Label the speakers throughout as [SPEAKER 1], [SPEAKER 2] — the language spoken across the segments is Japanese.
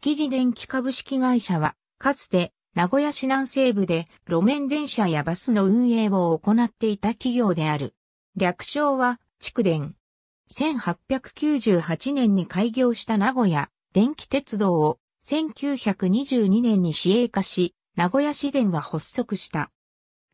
[SPEAKER 1] 築地電気株式会社は、かつて名古屋市南西部で路面電車やバスの運営を行っていた企業である。略称は、築電。1898年に開業した名古屋電気鉄道を1922年に市営化し、名古屋市電は発足した。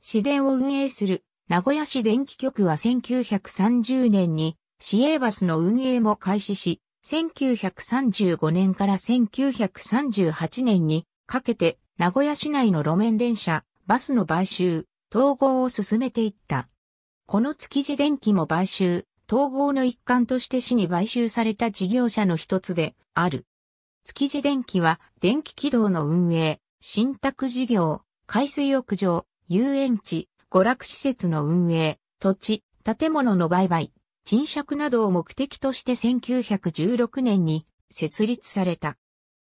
[SPEAKER 1] 市電を運営する名古屋市電気局は1930年に市営バスの運営も開始し、1935年から1938年にかけて名古屋市内の路面電車、バスの買収、統合を進めていった。この築地電気も買収、統合の一環として市に買収された事業者の一つである。築地電気は電気軌道の運営、新宅事業、海水浴場、遊園地、娯楽施設の運営、土地、建物の売買、賃借などを目的として1916年に設立された。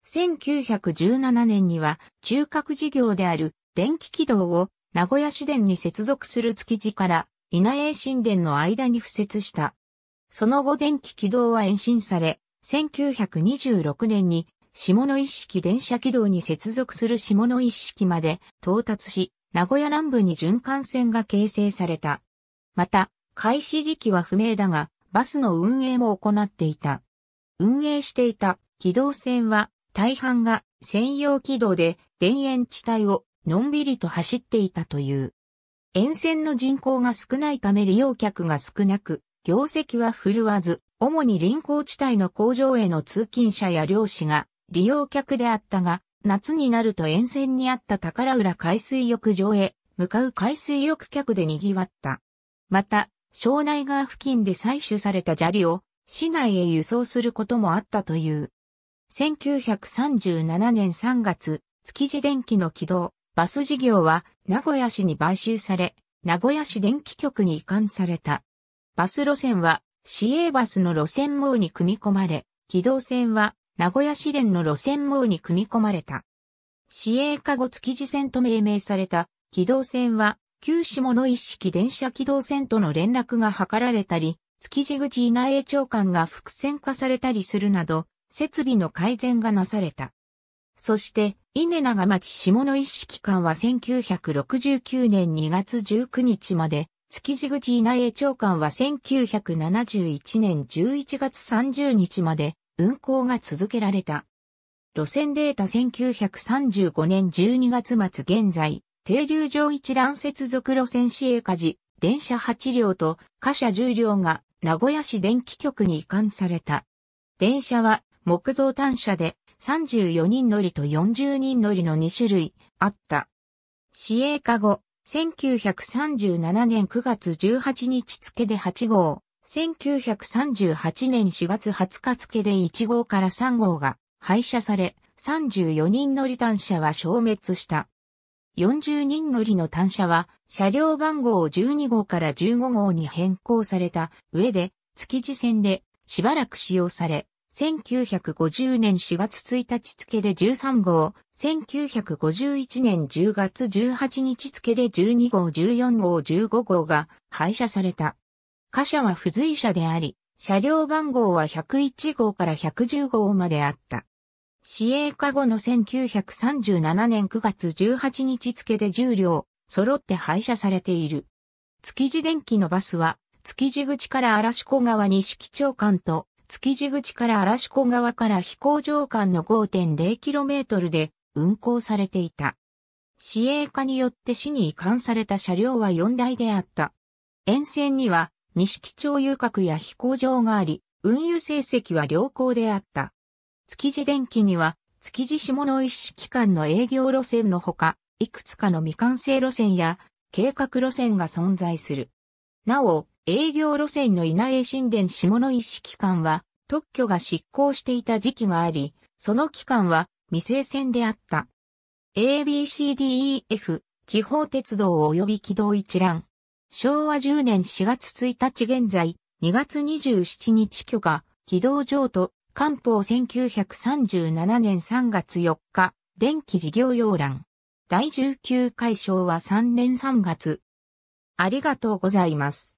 [SPEAKER 1] 1917年には中核事業である電気軌道を名古屋市電に接続する築地から稲栄新電の間に付設した。その後電気軌道は延伸され、1926年に下野一式電車軌道に接続する下野一式まで到達し、名古屋南部に循環線が形成された。また、開始時期は不明だが、バスの運営も行っていた。運営していた機動線は大半が専用軌道で田園地帯をのんびりと走っていたという。沿線の人口が少ないため利用客が少なく、業績は振るわず、主に臨港地帯の工場への通勤者や漁師が利用客であったが、夏になると沿線にあった宝浦海水浴場へ向かう海水浴客で賑わった。また、庄内川付近で採取された砂利を市内へ輸送することもあったという。1937年3月、築地電機の軌道、バス事業は名古屋市に買収され、名古屋市電気局に移管された。バス路線は市営バスの路線網に組み込まれ、軌道線は名古屋市電の路線網に組み込まれた。市営加護築地線と命名された軌道線は旧下の一式電車軌道線との連絡が図られたり、築地口稲江長官が伏線化されたりするなど、設備の改善がなされた。そして、稲長町下の一式間は1969年2月19日まで、築地口稲江長官は1971年11月30日まで運行が続けられた。路線データ1935年12月末現在、停留場一覧接続路線市営火事、電車8両と貨車10両が名古屋市電気局に移管された。電車は木造単車で34人乗りと40人乗りの2種類あった。市営化後、1937年9月18日付で8号、1938年4月20日付で1号から3号が廃車され、34人乗り単車は消滅した。40人乗りの単車は、車両番号12号から15号に変更された上で、築地線でしばらく使用され、1950年4月1日付で13号、1951年10月18日付で12号、14号、15号が廃車された。貨車は付随車であり、車両番号は101号から110号まであった。市営化後の1937年9月18日付で10両、揃って廃車されている。築地電機のバスは、築地口から嵐子川西基町間と、築地口から嵐子川から飛行場間の 5.0km で運行されていた。市営化によって市に移管された車両は4台であった。沿線には、西基町遊郭や飛行場があり、運輸成績は良好であった。築地電機には、築地下野一市機関の営業路線のほか、いくつかの未完成路線や計画路線が存在する。なお、営業路線の稲江神殿下野一市機関は、特許が執行していた時期があり、その期間は未成線であった。ABCDEF 地方鉄道及び軌道一覧。昭和10年4月1日現在、2月27日許可、軌道上と官報1937年3月4日、電気事業要覧。第19回章は3年3月。ありがとうございます。